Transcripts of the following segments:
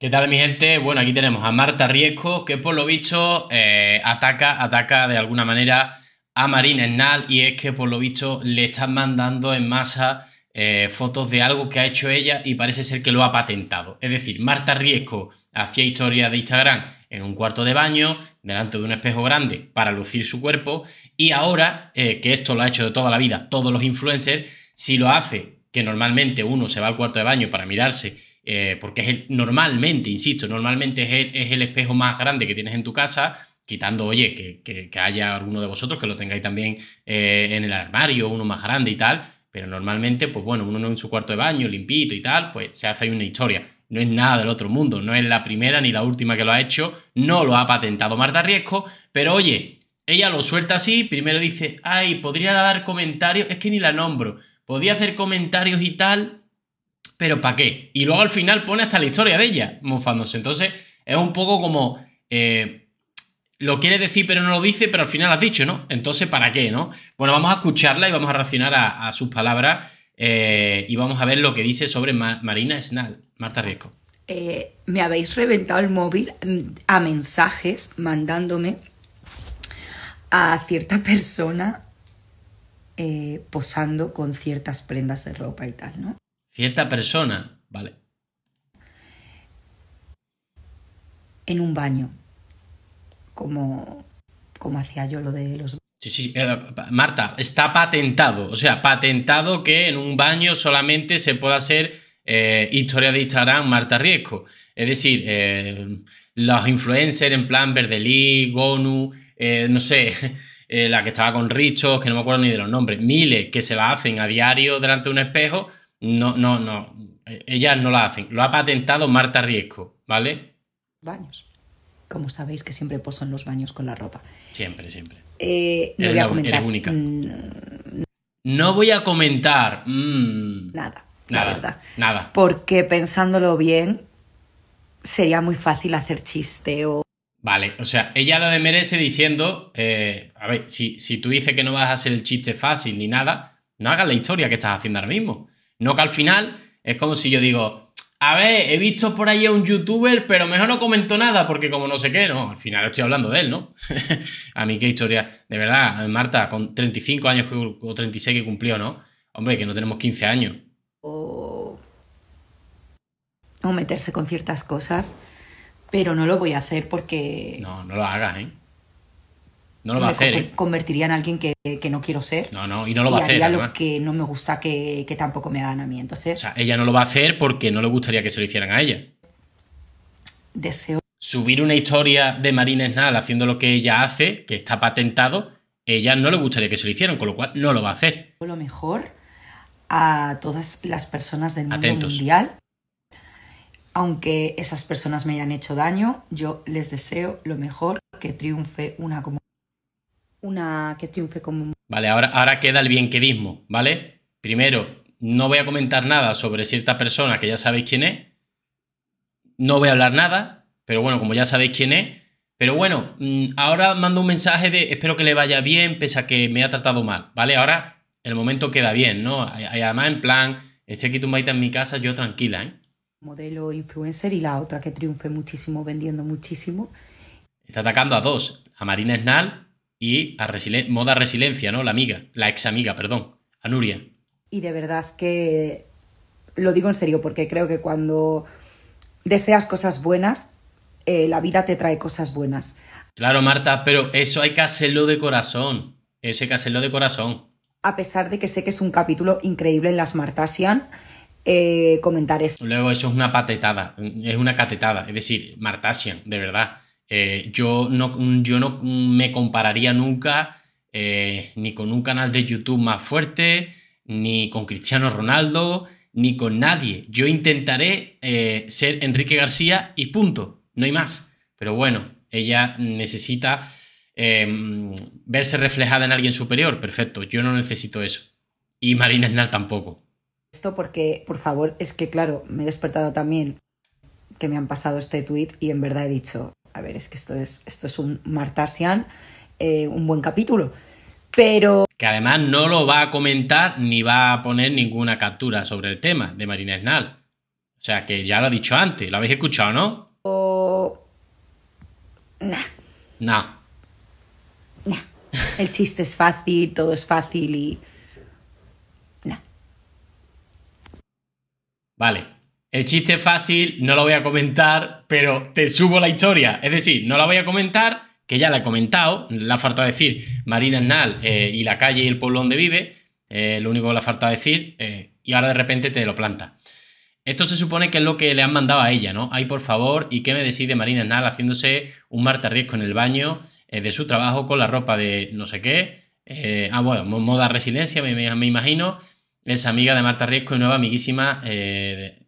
¿Qué tal mi gente? Bueno, aquí tenemos a Marta Riesco, que por lo visto eh, ataca, ataca de alguna manera a Marina Hernal y es que por lo visto le están mandando en masa eh, fotos de algo que ha hecho ella y parece ser que lo ha patentado. Es decir, Marta Riesco hacía historias de Instagram en un cuarto de baño, delante de un espejo grande, para lucir su cuerpo y ahora, eh, que esto lo ha hecho de toda la vida todos los influencers, si lo hace, que normalmente uno se va al cuarto de baño para mirarse eh, porque es el, normalmente, insisto, normalmente es el, espejo más grande que tienes en tu casa, quitando, oye, que, haya alguno de vosotros que lo tengáis también eh, en el armario, uno más grande y tal, pero normalmente, pues bueno, uno en su cuarto de baño, limpito y tal, pues se hace ahí una historia. No es nada del otro mundo, no es la primera ni la última que lo ha hecho, no lo ha patentado Marta Riesco, pero oye, ella lo suelta así, primero dice, ay, podría dar comentarios, es que ni la nombro, podría hacer comentarios y tal, pero ¿para qué? Y luego al final pone hasta la historia de ella, mofándose. Entonces es un poco como... Eh, lo quiere decir pero no lo dice, pero al final has dicho, ¿no? Entonces, ¿para qué, no? Bueno, vamos a escucharla y vamos a reaccionar a, sus palabras eh, y vamos a ver lo que dice sobre Marina Snall, Marta Riesco. Eh, me habéis reventado el móvil mm, a mensajes mandándome a cierta persona posando con ciertas prendas de ropa y tal, ¿no? Cierta persona, vale. En un baño, como, como hacía yo lo de los... Sí, sí, eh, Marta, está patentado, o sea, patentado que en un baño solamente se pueda hacer eh, historia de Instagram Marta Riesco. Es decir, eh, los influencers en plan Verdelí, Gonu, no sé, la que estaba con Richos, que no me acuerdo ni de los nombres, miles que se la hacen a diario delante de un espejo, no, no, no. Ellas no la hacen. Lo ha patentado Marta Riesco, ¿vale? Baños. Como sabéis que siempre posan los baños con la ropa. Siempre, siempre. Eh, mm. no voy a comentar. no voy a comentar. Nada, la verdad. Nada. Porque pensándolo bien, sería muy fácil hacer chiste o. Vale, o sea, ella lo demerece diciendo, eh, a ver, si, si tú dices que no vas a hacer el chiste fácil ni nada, no hagas la historia que estás haciendo ahora mismo. No que al final es como si yo digo, a ver, he visto por ahí a un youtuber, pero mejor no comento nada porque como no sé qué, no, al final estoy hablando de él, ¿no? a mí qué historia, de verdad, Marta, con 35 años o 36 que cumplió, ¿no? Hombre, que no tenemos 15 años. O, o meterse con ciertas cosas, pero no lo voy a hacer porque... No, no lo hagas, ¿eh? No lo va a hacer. ¿eh? Convertiría en alguien que, no quiero ser. No, no, y no lo va a hacer. Haría lo que no me gusta que, tampoco me hagan a mí. Entonces. O sea, ella no lo va a hacer porque no le gustaría que se lo hicieran a ella. Deseo. Subir una historia de Marina Esnal haciendo lo que ella hace, que está patentado, ella no le gustaría que se lo hicieran, con lo cual no lo va a hacer. Lo mejor a todas las personas del mundo mundial. Aunque esas personas me hayan hecho daño, yo les deseo lo mejor, que triunfe una comunidad que triunfe como... Vale, ahora, ahora queda el bienquedismo, ¿vale? Primero, no voy a comentar nada sobre cierta persona que ya sabéis quién es. No voy a hablar nada, pero bueno, como ya sabéis quién es. Pero bueno, mm, ahora mando un mensaje de espero que le vaya bien, pese a que me ha tratado mal, ¿vale? Ahora el momento queda bien, ¿no? Además, en plan, estoy aquí tumbadita en mi casa, yo tranquila, ¿eh? Modelo influencer y la otra que triunfe muchísimo vendiendo muchísimo. Está atacando a dos, a Marina Snal y a moda resiliencia, ¿no? La amiga, la ex amiga, perdón, a Nuria. Y de verdad que lo digo en serio, porque creo que cuando deseas cosas buenas, eh, la vida te trae cosas buenas. Claro, Marta, pero eso hay que hacerlo de corazón. Eso hay que hacerlo de corazón. A pesar de que sé que es un capítulo increíble en las Martasian, eh, comentar eso. Luego, eso es una patetada, es una catetada. Es decir, Martasian, de verdad. Eh, yo, no, mm, yo no mm, me compararía nunca eh, ni con un canal de YouTube más fuerte, ni con Cristiano Ronaldo, ni con nadie. Yo intentaré eh, ser Enrique García y punto, no hay más. Pero bueno, ella necesita mm, verse reflejada en alguien superior, perfecto, yo no necesito eso. Y Marina Esnal tampoco. Esto porque, por favor, es que claro, me he despertado también que me han pasado este tuit y en verdad he dicho, a ver, es que esto es, esto es un Martasian, eh, un buen capítulo. Pero. Que además no lo va a comentar ni va a poner ninguna captura sobre el tema de Marina Esnal. O sea, que ya lo ha dicho antes, lo habéis escuchado, ¿no? O. Nah. Nah. Nah. El chiste es fácil, todo es fácil y. Nah. Vale, el chiste fácil, no lo voy a comentar, pero te subo la historia. Es decir, no la voy a comentar, que ya la he comentado, la falta decir Marina Nal eh, y la calle y el pueblo donde vive, eh, lo único que la ha decir, eh, y ahora de repente te lo planta. Esto se supone que es lo que le han mandado a ella, ¿no? Ay, por favor, ¿y qué me decide Marina Nal haciéndose un Marta Riesco en el baño de su trabajo con la ropa de no sé qué? ah, bueno, moda residencia, me, imagino. Es amiga de Marta Riesco y nueva amiguísima de,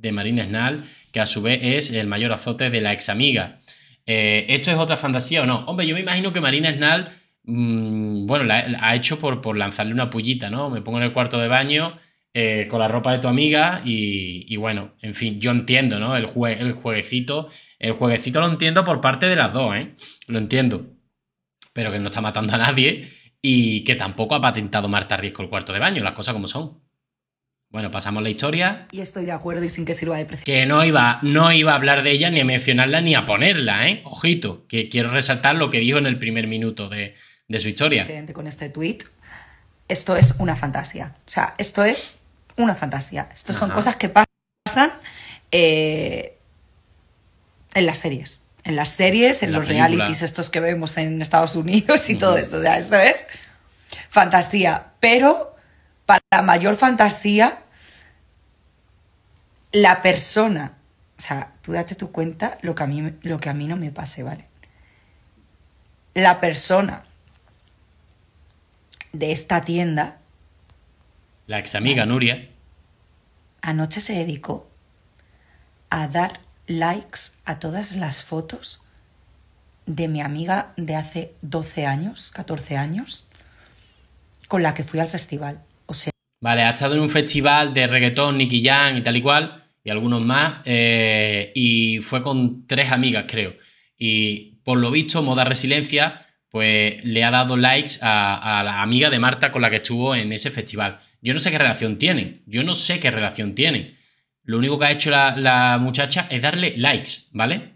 de Marina Snall, que a su vez es el mayor azote de la ex amiga. Eh, ¿Esto es otra fantasía o no? Hombre, yo me imagino que Marina Snall, mm, bueno, la, ha hecho por, lanzarle una pullita, ¿no? Me pongo en el cuarto de baño eh, con la ropa de tu amiga y, bueno, en fin, yo entiendo, ¿no? El, el jueguecito, el jueguecito lo entiendo por parte de las dos, ¿eh? Lo entiendo. Pero que no está matando a nadie y que tampoco ha patentado Marta Riesco el cuarto de baño, las cosas como son. Bueno, pasamos la historia. Y estoy de acuerdo y sin que sirva de precedente. Que no iba, no iba a hablar de ella, ni a mencionarla, ni a ponerla, ¿eh? Ojito, que quiero resaltar lo que dijo en el primer minuto de, su historia. Con este tweet, esto es una fantasía. O sea, esto es una fantasía. Estas son cosas que pasan eh, en las series. En las series, en, los realities, estos que vemos en Estados Unidos y todo esto. O sea, esto es fantasía. Pero la mayor fantasía la persona. O sea, tú date tu cuenta lo que a mí, lo que a mí no me pase, ¿vale? La persona de esta tienda. La ex amiga Nuria. Anoche se dedicó a dar likes a todas las fotos de mi amiga de hace 12 años, 14 años, con la que fui al festival. ¿vale? Ha estado en un festival de reggaetón, Nicky Jam y tal y cual, y algunos más, eh, y fue con tres amigas, creo. Y por lo visto, Moda Resiliencia, pues le ha dado likes a, la amiga de Marta con la que estuvo en ese festival. Yo no sé qué relación tienen, yo no sé qué relación tienen. Lo único que ha hecho la muchacha es darle likes, ¿vale?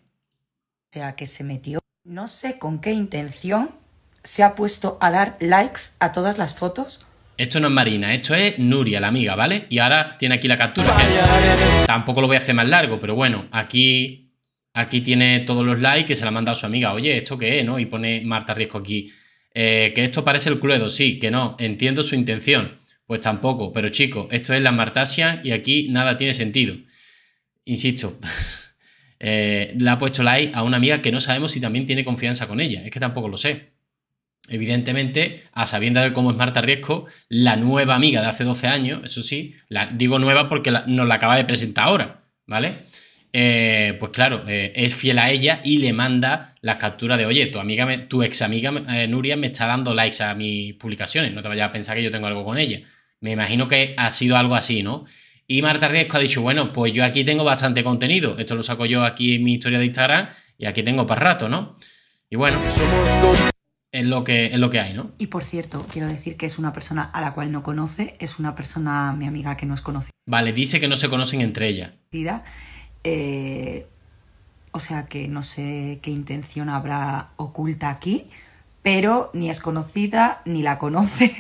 O sea, que se metió. No sé con qué intención se ha puesto a dar likes a todas las fotos esto no es Marina, esto es Nuria, la amiga, ¿vale? Y ahora tiene aquí la captura. tampoco lo voy a hacer más largo, pero bueno, aquí, aquí tiene todos los likes que se la ha mandado su amiga. Oye, ¿esto qué es, no? Y pone Marta Riesco aquí. Eh, que esto parece el Cluedo, sí, que no, entiendo su intención. Pues tampoco, pero chicos, esto es la Martasia y aquí nada tiene sentido. Insisto, eh, le ha puesto like a una amiga que no sabemos si también tiene confianza con ella, es que tampoco lo sé. Evidentemente, a sabiendas de cómo es Marta Riesco, la nueva amiga de hace 12 años, eso sí, la, digo nueva porque nos la acaba de presentar ahora, ¿vale? Eh, pues claro, eh, es fiel a ella y le manda las capturas de, oye, tu amiga, tu ex amiga eh, Nuria me está dando likes a mis publicaciones, no te vayas a pensar que yo tengo algo con ella. Me imagino que ha sido algo así, ¿no? Y Marta Riesco ha dicho, bueno, pues yo aquí tengo bastante contenido, esto lo saco yo aquí en mi historia de Instagram y aquí tengo para rato, ¿no? Y bueno. Somos en lo que, lo que hay, ¿no? Y por cierto, quiero decir que es una persona a la cual no conoce, es una persona, mi amiga, que no es conocida. Vale, dice que no se conocen entre ellas. Eh, o sea que no sé qué intención habrá oculta aquí, pero ni es conocida, ni la conoce,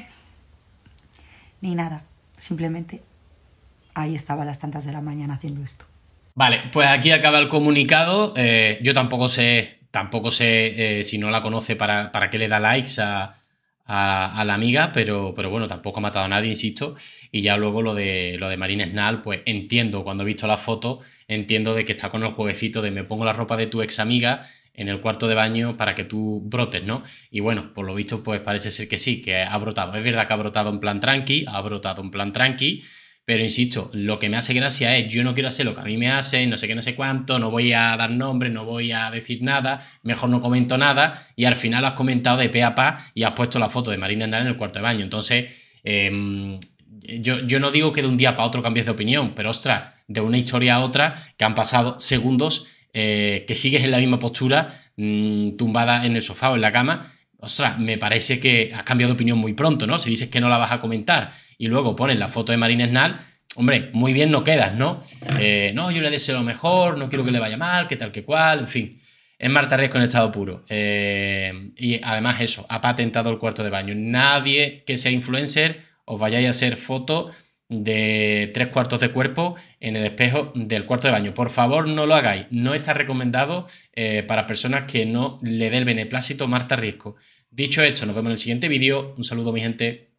ni nada. Simplemente ahí estaba a las tantas de la mañana haciendo esto. Vale, pues aquí acaba el comunicado. Eh, yo tampoco sé tampoco sé eh, si no la conoce para, para qué le da likes a, a, la amiga, pero, pero bueno, tampoco ha matado a nadie, insisto. Y ya luego lo de, lo de Marine pues entiendo, cuando he visto la foto, entiendo de que está con el jueguecito de me pongo la ropa de tu ex amiga en el cuarto de baño para que tú brotes, ¿no? Y bueno, por lo visto, pues parece ser que sí, que ha brotado. Es verdad que ha brotado en plan tranqui, ha brotado en plan tranqui, pero insisto, lo que me hace gracia es, yo no quiero hacer lo que a mí me hacen, no sé qué, no sé cuánto, no voy a dar nombre, no voy a decir nada, mejor no comento nada, y al final has comentado de pe a pa y has puesto la foto de Marina Andal en el cuarto de baño. Entonces, em, yo, no digo que de un día para otro cambies de opinión, pero ostras, de una historia a otra, que han pasado segundos, eh, que sigues en la misma postura, mm, tumbada en el sofá o en la cama, ostras, me parece que has cambiado de opinión muy pronto, ¿no? Si dices que no la vas a comentar y luego ponen la foto de Marina Esnal, hombre, muy bien no quedas, ¿no? Eh, no, yo le deseo lo mejor, no quiero que le vaya mal, que tal, que cual, en fin. Es Marta Riesco en estado puro. Eh, y además eso, ha patentado el cuarto de baño. Nadie que sea influencer os vayáis a hacer fotos de tres cuartos de cuerpo en el espejo del cuarto de baño. Por favor, no lo hagáis. No está recomendado eh, para personas que no le dé el beneplácito Marta Riesco. Dicho esto, nos vemos en el siguiente vídeo. Un saludo, mi gente.